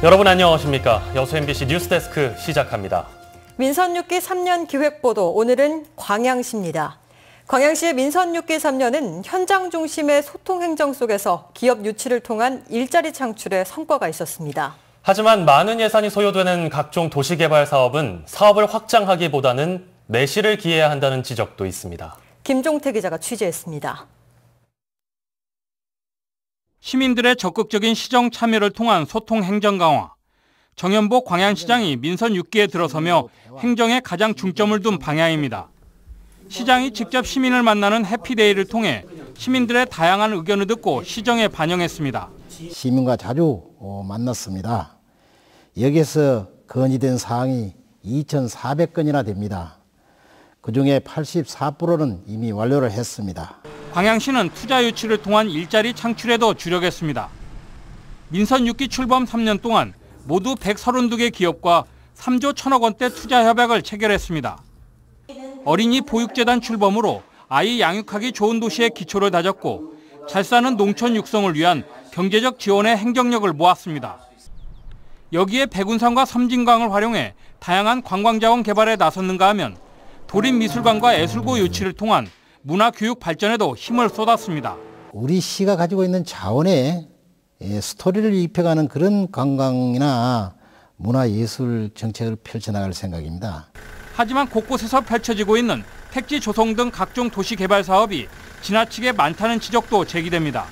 여러분 안녕하십니까. 여수 MBC 뉴스데스크 시작합니다. 민선 6기 3년 기획보도 오늘은 광양시입니다. 광양시의 민선 6기 3년은 현장 중심의 소통 행정 속에서 기업 유치를 통한 일자리 창출에 성과가 있었습니다. 하지만 많은 예산이 소요되는 각종 도시개발 사업은 사업을 확장하기보다는 내실을 기해야 한다는 지적도 있습니다. 김종태 기자가 취재했습니다. 시민들의 적극적인 시정 참여를 통한 소통 행정 강화, 정현복 광양시장이 민선 6기에 들어서며 행정에 가장 중점을 둔 방향입니다. 시장이 직접 시민을 만나는 해피데이를 통해 시민들의 다양한 의견을 듣고 시정에 반영했습니다. 시민과 자주 어, 만났습니다. 여기서 건의된 사항이 2,400건이나 됩니다. 그중에 84%는 이미 완료를 했습니다. 광양시는 투자 유치를 통한 일자리 창출에도 주력했습니다. 민선 6기 출범 3년 동안 모두 132개 기업과 3조 1천억 원대 투자 협약을 체결했습니다. 어린이 보육재단 출범으로 아이 양육하기 좋은 도시의 기초를 다졌고 잘 사는 농촌 육성을 위한 경제적 지원의 행정력을 모았습니다. 여기에 백운산과 섬진강을 활용해 다양한 관광자원 개발에 나섰는가 하면 도립미술관과 예술고 유치를 통한 문화교육 발전에도 힘을 쏟았습니다. 우리 시가 가지고 있는 자원에 예, 스토리를 입혀가는 그런 관광이나 문화예술 정책을 펼쳐나갈 생각입니다. 하지만 곳곳에서 펼쳐지고 있는 택지 조성 등 각종 도시개발 사업이 지나치게 많다는 지적도 제기됩니다.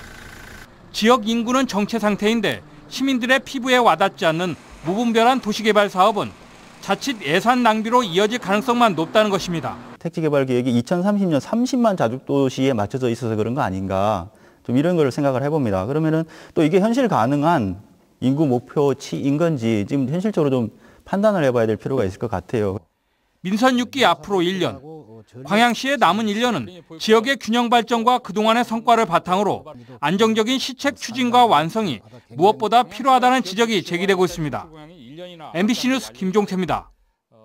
지역 인구는 정체 상태인데 시민들의 피부에 와닿지 않는 무분별한 도시개발 사업은 자칫 예산 낭비로 이어질 가능성만 높다는 것입니다. 택지 개발 계획이 2030년 30만 자주도시에 맞춰져 있어서 그런 거 아닌가 좀 이런 걸 생각을 해봅니다. 그러면은 또 이게 현실 가능한 인구 목표치인 건지 지금 현실적으로 좀 판단을 해봐야 될 필요가 있을 것 같아요. 민선 6기 앞으로 1년, 광양시의 남은 1년은 지역의 균형 발전과 그동안의 성과를 바탕으로 안정적인 시책 추진과 완성이 무엇보다 필요하다는 지적이 제기되고 있습니다. MBC 뉴스 김종태입니다.